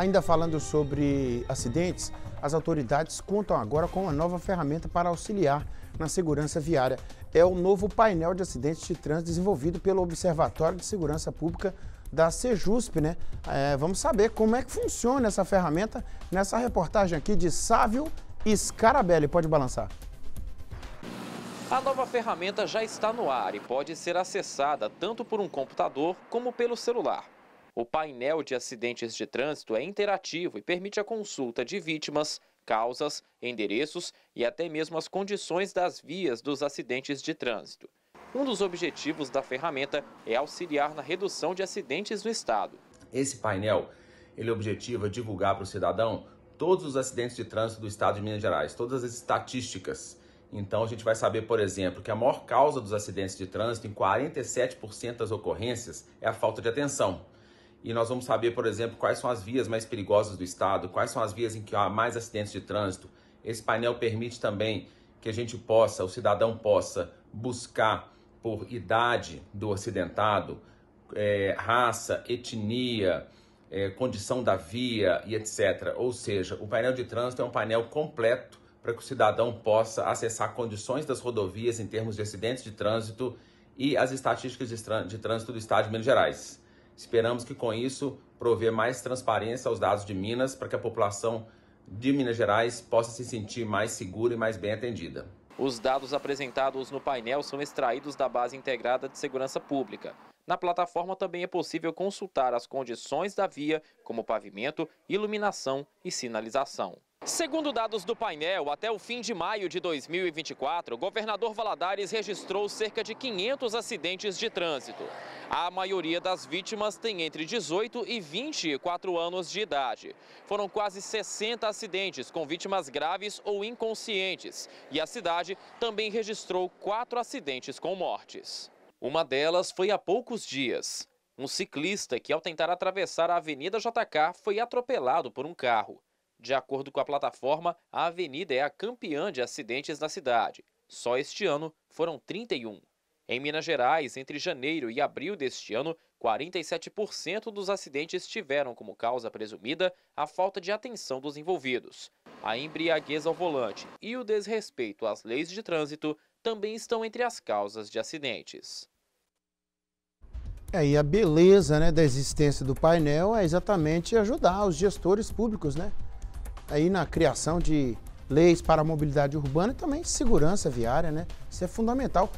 Ainda falando sobre acidentes, as autoridades contam agora com uma nova ferramenta para auxiliar na segurança viária. É o novo painel de acidentes de trânsito desenvolvido pelo Observatório de Segurança Pública da Sejusp, né? É, vamos saber como é que funciona essa ferramenta nessa reportagem aqui de Sávio Scarabelli. Pode balançar. A nova ferramenta já está no ar e pode ser acessada tanto por um computador como pelo celular. O painel de acidentes de trânsito é interativo e permite a consulta de vítimas, causas, endereços e até mesmo as condições das vias dos acidentes de trânsito. Um dos objetivos da ferramenta é auxiliar na redução de acidentes no estado. Esse painel, ele é objetiva é divulgar para o cidadão todos os acidentes de trânsito do estado de Minas Gerais, todas as estatísticas. Então a gente vai saber, por exemplo, que a maior causa dos acidentes de trânsito em 47% das ocorrências é a falta de atenção e nós vamos saber, por exemplo, quais são as vias mais perigosas do estado, quais são as vias em que há mais acidentes de trânsito. Esse painel permite também que a gente possa, o cidadão possa buscar por idade do acidentado, é, raça, etnia, é, condição da via e etc. Ou seja, o painel de trânsito é um painel completo para que o cidadão possa acessar condições das rodovias em termos de acidentes de trânsito e as estatísticas de, trânsito do Estado de Minas Gerais. Esperamos que com isso prover mais transparência aos dados de Minas para que a população de Minas Gerais possa se sentir mais segura e mais bem atendida. Os dados apresentados no painel são extraídos da Base Integrada de Segurança Pública. Na plataforma também é possível consultar as condições da via, como pavimento, iluminação e sinalização. Segundo dados do painel, até o fim de maio de 2024, o governador Valadares registrou cerca de 500 acidentes de trânsito. A maioria das vítimas tem entre 18 e 24 anos de idade. Foram quase 60 acidentes com vítimas graves ou inconscientes. E a cidade também registrou quatro acidentes com mortes. Uma delas foi há poucos dias. Um ciclista que, ao tentar atravessar a Avenida JK, foi atropelado por um carro. De acordo com a plataforma, a avenida é a campeã de acidentes na cidade. Só este ano foram 31. Em Minas Gerais, entre janeiro e abril deste ano, 47% dos acidentes tiveram como causa presumida a falta de atenção dos envolvidos. A embriaguez ao volante e o desrespeito às leis de trânsito também estão entre as causas de acidentes. É, e a beleza né, da existência do painel é exatamente ajudar os gestores públicos, né? aí na criação de leis para a mobilidade urbana e também segurança viária, né? Isso é fundamental.